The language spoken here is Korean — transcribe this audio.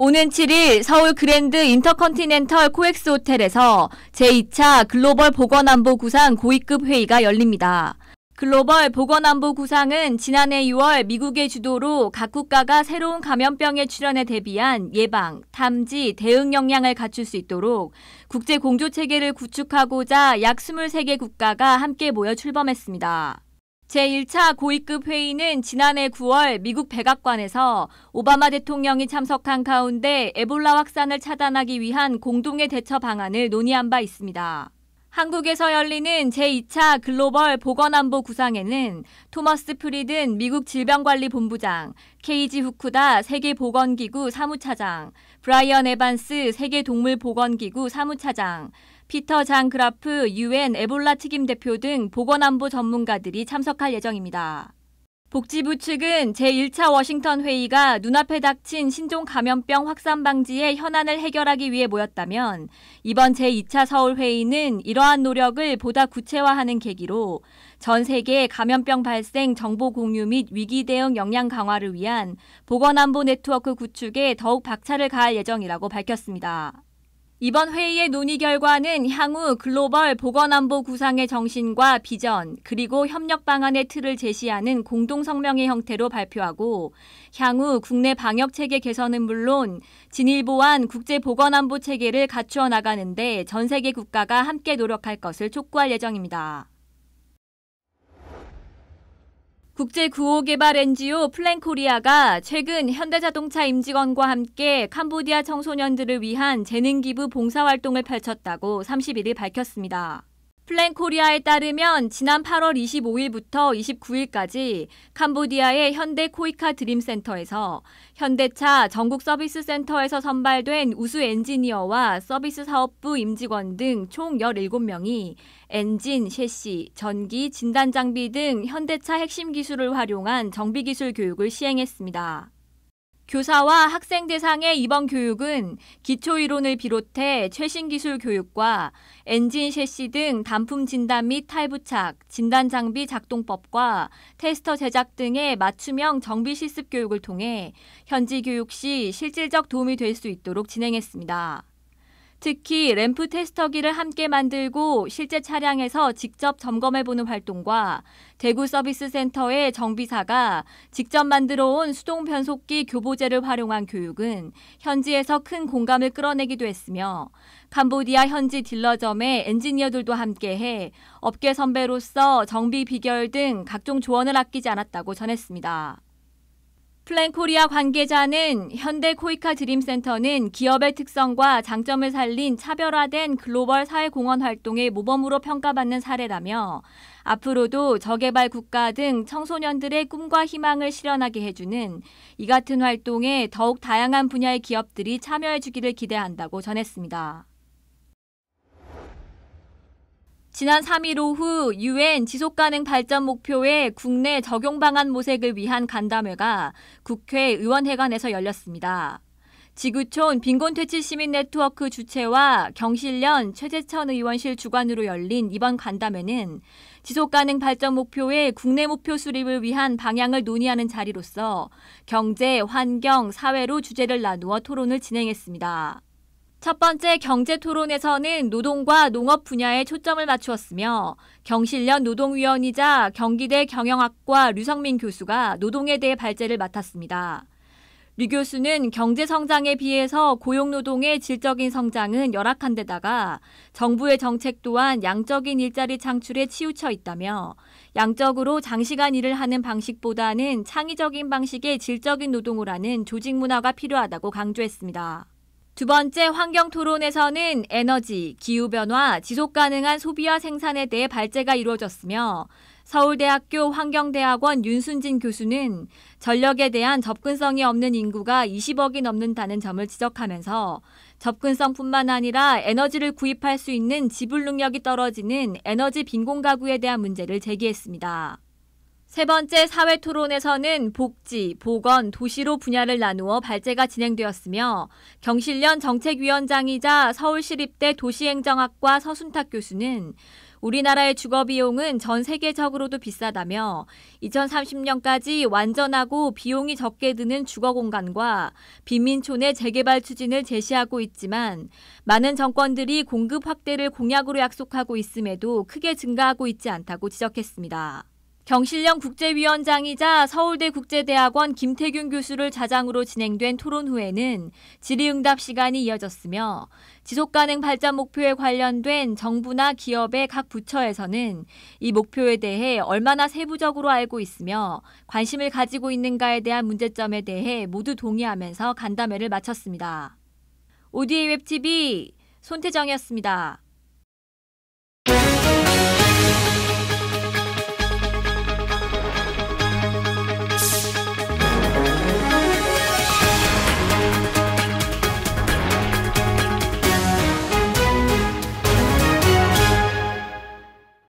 오는 7일 서울 그랜드 인터컨티넨털 코엑스 호텔에서 제2차 글로벌 보건안보 구상 고위급 회의가 열립니다. 글로벌 보건안보 구상은 지난해 6월 미국의 주도로 각 국가가 새로운 감염병의 출현에 대비한 예방, 탐지, 대응 역량을 갖출 수 있도록 국제 공조 체계를 구축하고자 약 23개 국가가 함께 모여 출범했습니다. 제1차 고위급 회의는 지난해 9월 미국 백악관에서 오바마 대통령이 참석한 가운데 에볼라 확산을 차단하기 위한 공동의 대처 방안을 논의한 바 있습니다. 한국에서 열리는 제2차 글로벌 보건안보 구상에는 토머스 프리든 미국 질병관리본부장, 케이지 후쿠다 세계보건기구 사무차장, 브라이언 에반스 세계동물보건기구 사무차장, 피터 장 그라프 유엔 에볼라 책임 대표 등 보건안보 전문가들이 참석할 예정입니다. 복지부 측은 제1차 워싱턴 회의가 눈앞에 닥친 신종 감염병 확산 방지의 현안을 해결하기 위해 모였다면 이번 제2차 서울 회의는 이러한 노력을 보다 구체화하는 계기로 전 세계 감염병 발생 정보 공유 및 위기 대응 역량 강화를 위한 보건안보 네트워크 구축에 더욱 박차를 가할 예정이라고 밝혔습니다. 이번 회의의 논의 결과는 향후 글로벌 보건안보 구상의 정신과 비전, 그리고 협력 방안의 틀을 제시하는 공동성명의 형태로 발표하고, 향후 국내 방역체계 개선은 물론 진일보한 국제보건안보 체계를 갖추어 나가는데 전 세계 국가가 함께 노력할 것을 촉구할 예정입니다. 국제 구호개발 NGO 플랜코리아가 최근 현대자동차 임직원과 함께 캄보디아 청소년들을 위한 재능기부 봉사활동을 펼쳤다고 31일 밝혔습니다. 플랜 코리아에 따르면 지난 8월 25일부터 29일까지 캄보디아의 현대 코이카 드림센터에서 현대차 전국 서비스 센터에서 선발된 우수 엔지니어와 서비스 사업부 임직원 등 총 17명이 엔진, 셰시, 전기, 진단 장비 등 현대차 핵심 기술을 활용한 정비 기술 교육을 시행했습니다. 교사와 학생 대상의 이번 교육은 기초이론을 비롯해 최신 기술 교육과 엔진 셰시 등 단품 진단 및 탈부착, 진단 장비 작동법과 테스터 제작 등의 맞춤형 정비 실습 교육을 통해 현지 교육 시 실질적 도움이 될 수 있도록 진행했습니다. 특히 램프 테스터기를 함께 만들고 실제 차량에서 직접 점검해보는 활동과 대구 서비스 센터의 정비사가 직접 만들어온 수동 변속기 교보제를 활용한 교육은 현지에서 큰 공감을 끌어내기도 했으며 캄보디아 현지 딜러점의 엔지니어들도 함께해 업계 선배로서 정비 비결 등 각종 조언을 아끼지 않았다고 전했습니다. 플랜코리아 관계자는 현대 코이카 드림센터는 기업의 특성과 장점을 살린 차별화된 글로벌 사회공헌 활동의 모범으로 평가받는 사례라며 앞으로도 저개발 국가 등 청소년들의 꿈과 희망을 실현하게 해주는 이 같은 활동에 더욱 다양한 분야의 기업들이 참여해주기를 기대한다고 전했습니다. 지난 3일 오후 유엔 지속가능 발전 목표의 국내 적용 방안 모색을 위한 간담회가 국회 의원회관에서 열렸습니다. 지구촌 빈곤 퇴치 시민 네트워크 주최와 경실련 최재천 의원실 주관으로 열린 이번 간담회는 지속가능 발전 목표의 국내 목표 수립을 위한 방향을 논의하는 자리로서 경제, 환경, 사회로 주제를 나누어 토론을 진행했습니다. 첫 번째 경제 토론에서는 노동과 농업 분야에 초점을 맞추었으며 경실련 노동위원이자 경기대 경영학과 류성민 교수가 노동에 대해 발제를 맡았습니다. 류 교수는 경제 성장에 비해서 고용노동의 질적인 성장은 열악한 데다가 정부의 정책 또한 양적인 일자리 창출에 치우쳐 있다며 양적으로 장시간 일을 하는 방식보다는 창의적인 방식의 질적인 노동을 하는 조직 문화가 필요하다고 강조했습니다. 두 번째 환경 토론에서는 에너지, 기후변화, 지속가능한 소비와 생산에 대해 발제가 이루어졌으며 서울대학교 환경대학원 윤순진 교수는 전력에 대한 접근성이 없는 인구가 20억이 넘는다는 점을 지적하면서 접근성뿐만 아니라 에너지를 구입할 수 있는 지불 능력이 떨어지는 에너지 빈곤 가구에 대한 문제를 제기했습니다. 세 번째 사회 토론에서는 복지, 보건, 도시로 분야를 나누어 발제가 진행되었으며 경실련 정책위원장이자 서울시립대 도시행정학과 서순탁 교수는 우리나라의 주거 비용은 전 세계적으로도 비싸다며 2030년까지 완전하고 비용이 적게 드는 주거 공간과 빈민촌의 재개발 추진을 제시하고 있지만 많은 정권들이 공급 확대를 공약으로 약속하고 있음에도 크게 증가하고 있지 않다고 지적했습니다. 경실령 국제위원장이자 서울대 국제대학원 김태균 교수를 자장으로 진행된 토론 후에는 질의응답 시간이 이어졌으며 지속가능 발전 목표에 관련된 정부나 기업의 각 부처에서는 이 목표에 대해 얼마나 세부적으로 알고 있으며 관심을 가지고 있는가에 대한 문제점에 대해 모두 동의하면서 간담회를 마쳤습니다. ODA 웹TV 손태정이었습니다.